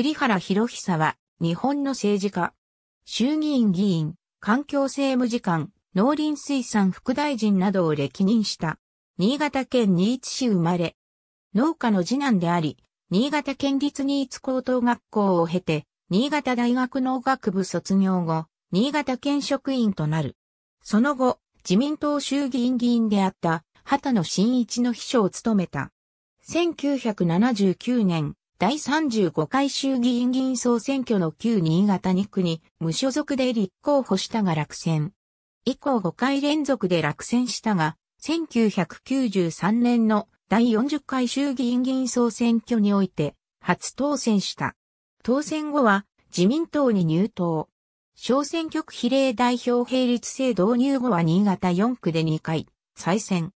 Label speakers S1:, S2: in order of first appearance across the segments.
S1: 栗原博久は、日本の政治家。衆議院議員、環境政務次官、農林水産副大臣などを歴任した。新潟県新津市生まれ。農家の次男であり、新潟県立新津高等学校を経て、新潟大学農学部卒業後、新潟県職員となる。その後、自民党衆議院議員であった、畑野真一の秘書を務めた。1979年、第35回衆議院議員総選挙の旧新潟2区に無所属で立候補したが落選。以降5回連続で落選したが、1993年の第40回衆議院議員総選挙において初当選した。当選後は自民党に入党。小選挙区比例代表並立制導入後は新潟4区で2回再選。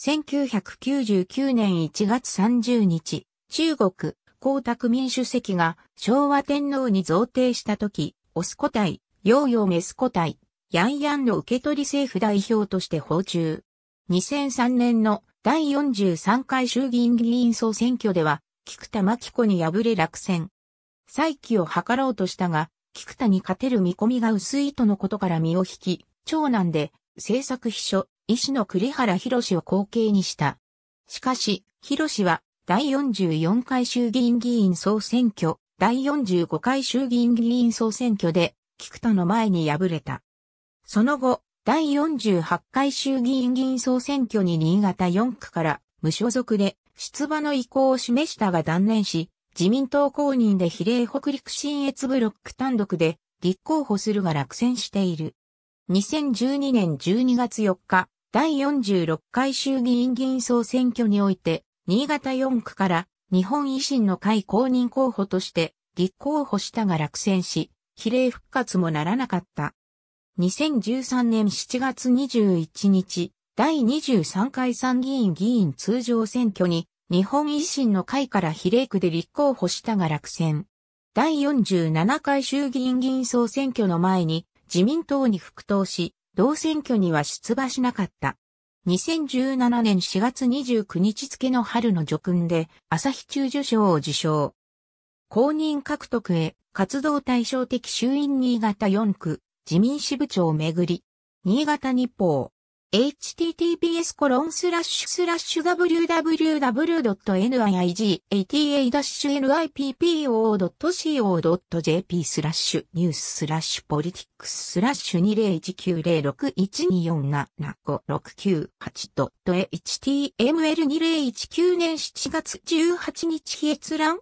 S1: 1999年1月30日、中国、江沢民主席が昭和天皇に贈呈した時、オス個体、ヨーヨーメス個体、ヤンヤンの受け取り政府代表として訪中。2003年の第43回衆議院議員総選挙では、菊田真紀子に敗れ落選。再起を図ろうとしたが、菊田に勝てる見込みが薄いとのことから身を引き、長男で政策秘書、医師の栗原博を後継にした。しかし、博は第44回衆議院議員総選挙、第45回衆議院議員総選挙で、菊田の前に敗れた。その後、第48回衆議院議員総選挙に新潟4区から無所属で出馬の意向を示したが断念し、自民党公認で比例北陸新越ブロック単独で立候補するが落選している。2012年12月4日、第46回衆議院議員総選挙において、新潟4区から日本維新の会公認候補として立候補したが落選し、比例復活もならなかった。2013年7月21日、第23回参議院議員通常選挙に日本維新の会から比例区で立候補したが落選。第47回衆議院議員総選挙の前に自民党に復党し、同選挙には出馬しなかった。2017年4月29日付の春の叙勲で、朝日中受賞を受賞。公認獲得へ、活動対象的衆院新潟4区、自民支部長をめぐり、新潟日報。https www.niig.ata-nippo.co.jp スラッシュニューススラッシュポリティックススラッシュ2019061247569.8 html2019 年7月18日閲覧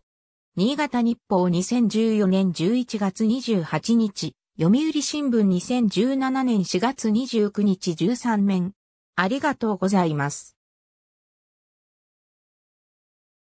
S1: 新潟日報2014年11月28日読売新聞2017年4月29日13面。ありがとうございます。